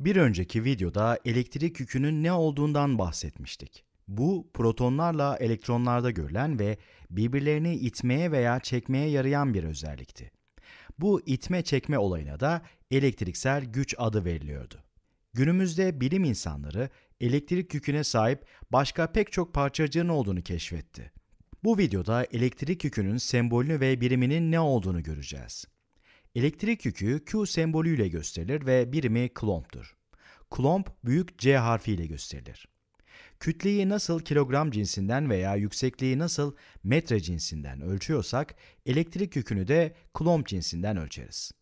Bir önceki videoda elektrik yükünün ne olduğundan bahsetmiştik. Bu protonlarla elektronlarda görülen ve birbirlerini itmeye veya çekmeye yarayan bir özellikti. Bu itme çekme olayına da elektriksel güç adı veriliyordu. Günümüzde bilim insanları elektrik yüküne sahip başka pek çok parçacığın olduğunu keşfetti. Bu videoda elektrik yükünün sembolünü ve biriminin ne olduğunu göreceğiz. Elektrik yükü Q sembolüyle gösterilir ve birimi klomptur. Klomp büyük C harfiyle gösterilir. Kütleyi nasıl kilogram cinsinden veya yüksekliği nasıl metre cinsinden ölçüyorsak elektrik yükünü de klomp cinsinden ölçeriz.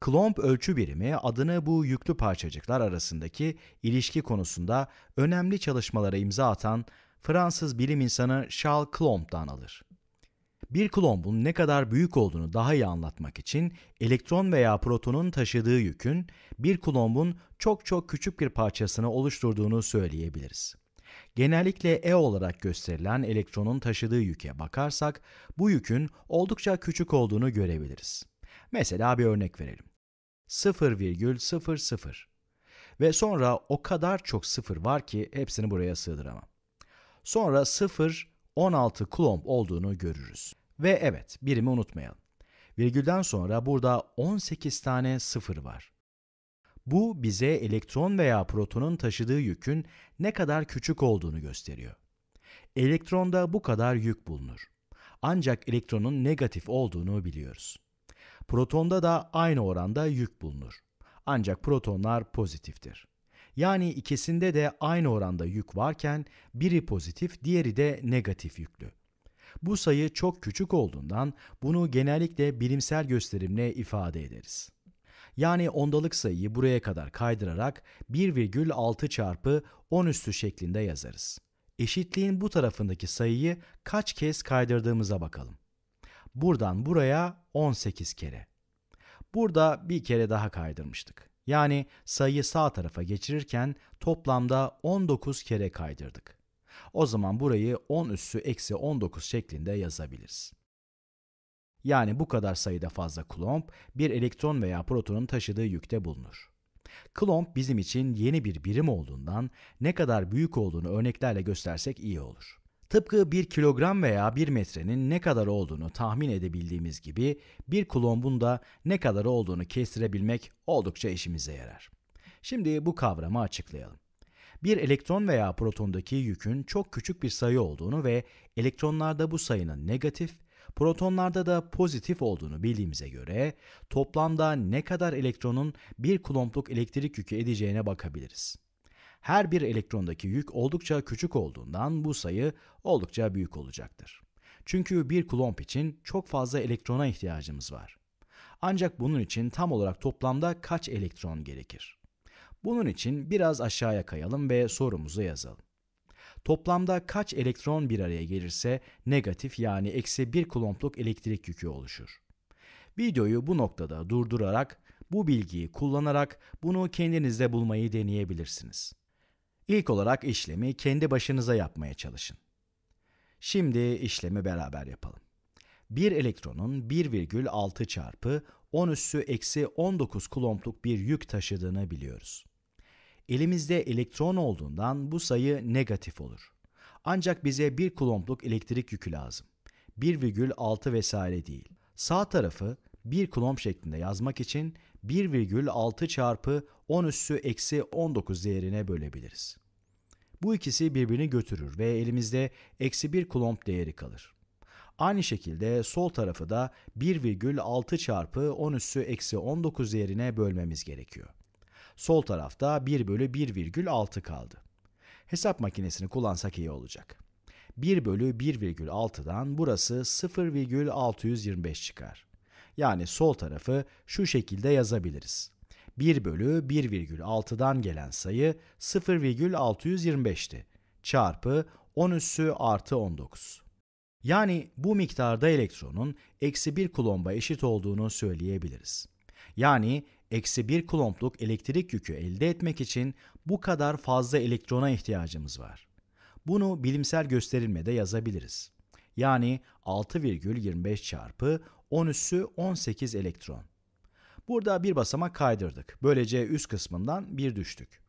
Klomp ölçü birimi adını bu yüklü parçacıklar arasındaki ilişki konusunda önemli çalışmalara imza atan Fransız bilim insanı Charles Klomp'tan alır. Bir kulombun ne kadar büyük olduğunu daha iyi anlatmak için elektron veya protonun taşıdığı yükün bir kulombun çok çok küçük bir parçasını oluşturduğunu söyleyebiliriz. Genellikle E olarak gösterilen elektronun taşıdığı yüke bakarsak bu yükün oldukça küçük olduğunu görebiliriz. Mesela bir örnek verelim. 0,00 ve sonra o kadar çok sıfır var ki hepsini buraya sığdıramam. Sonra 0 16 kulomb olduğunu görürüz. Ve evet birimi unutmayalım. Virgülden sonra burada 18 tane sıfır var. Bu bize elektron veya protonun taşıdığı yükün ne kadar küçük olduğunu gösteriyor. Elektronda bu kadar yük bulunur. Ancak elektronun negatif olduğunu biliyoruz. Protonda da aynı oranda yük bulunur. Ancak protonlar pozitiftir. Yani ikisinde de aynı oranda yük varken biri pozitif, diğeri de negatif yüklü. Bu sayı çok küçük olduğundan bunu genellikle bilimsel gösterimle ifade ederiz. Yani ondalık sayıyı buraya kadar kaydırarak 1,6 çarpı 10 üstü şeklinde yazarız. Eşitliğin bu tarafındaki sayıyı kaç kez kaydırdığımıza bakalım. Buradan buraya 18 kere. Burada bir kere daha kaydırmıştık. Yani sayıyı sağ tarafa geçirirken toplamda 19 kere kaydırdık. O zaman burayı 10 üssü eksi 19 şeklinde yazabiliriz. Yani bu kadar sayıda fazla klomp bir elektron veya protonun taşıdığı yükte bulunur. Klomp bizim için yeni bir birim olduğundan ne kadar büyük olduğunu örneklerle göstersek iyi olur. Tıpkı bir kilogram veya bir metrenin ne kadar olduğunu tahmin edebildiğimiz gibi bir kulombun da ne kadar olduğunu kestirebilmek oldukça işimize yarar. Şimdi bu kavramı açıklayalım. Bir elektron veya protondaki yükün çok küçük bir sayı olduğunu ve elektronlarda bu sayının negatif, protonlarda da pozitif olduğunu bildiğimize göre toplamda ne kadar elektronun bir kulompluk elektrik yükü edeceğine bakabiliriz. Her bir elektrondaki yük oldukça küçük olduğundan bu sayı oldukça büyük olacaktır. Çünkü bir kulomp için çok fazla elektrona ihtiyacımız var. Ancak bunun için tam olarak toplamda kaç elektron gerekir? Bunun için biraz aşağıya kayalım ve sorumuzu yazalım. Toplamda kaç elektron bir araya gelirse negatif yani eksi bir kulompluk elektrik yükü oluşur. Videoyu bu noktada durdurarak bu bilgiyi kullanarak bunu kendinizde bulmayı deneyebilirsiniz. İlk olarak işlemi kendi başınıza yapmaya çalışın. Şimdi işlemi beraber yapalım. Bir elektronun 1,6 çarpı 10 üssü eksi 19 kulompluk bir yük taşıdığını biliyoruz. Elimizde elektron olduğundan bu sayı negatif olur. Ancak bize 1 kulompluk elektrik yükü lazım. 1,6 vesaire değil. Sağ tarafı bir kulomb şeklinde yazmak için 1,6 çarpı 10 üssü eksi 19 değerine bölebiliriz. Bu ikisi birbirini götürür ve elimizde eksi 1 kulomb değeri kalır. Aynı şekilde sol tarafı da 1,6 çarpı 10 üssü eksi 19 değerine bölmemiz gerekiyor. Sol tarafta 1 bölü 1,6 kaldı. Hesap makinesini kullansak iyi olacak. 1 bölü 1,6'dan burası 0,625 çıkar yani sol tarafı şu şekilde yazabiliriz. 1 bölü 1,6'dan gelen sayı 0,625'ti çarpı 10 üssü artı 19. Yani bu miktarda elektronun eksi 1 kulomba eşit olduğunu söyleyebiliriz. Yani eksi 1 kulompluk elektrik yükü elde etmek için bu kadar fazla elektrona ihtiyacımız var. Bunu bilimsel gösterilmede yazabiliriz. Yani 6,25 çarpı 10 üssü 18 elektron. Burada bir basamak kaydırdık. Böylece üst kısmından bir düştük.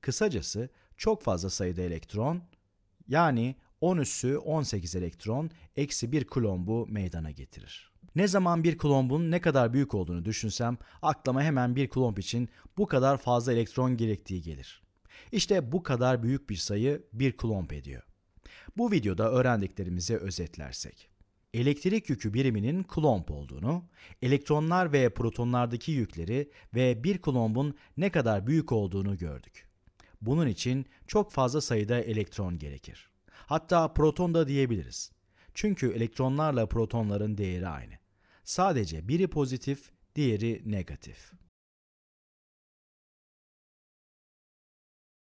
Kısacası çok fazla sayıda elektron yani 10 üssü 18 elektron eksi 1 kulombu meydana getirir. Ne zaman bir kulombun ne kadar büyük olduğunu düşünsem aklıma hemen bir kulomb için bu kadar fazla elektron gerektiği gelir. İşte bu kadar büyük bir sayı bir kulomb ediyor. Bu videoda öğrendiklerimizi özetlersek elektrik yükü biriminin kulomb olduğunu, elektronlar ve protonlardaki yükleri ve bir kulombun ne kadar büyük olduğunu gördük. Bunun için çok fazla sayıda elektron gerekir. Hatta proton da diyebiliriz. Çünkü elektronlarla protonların değeri aynı. Sadece biri pozitif, diğeri negatif.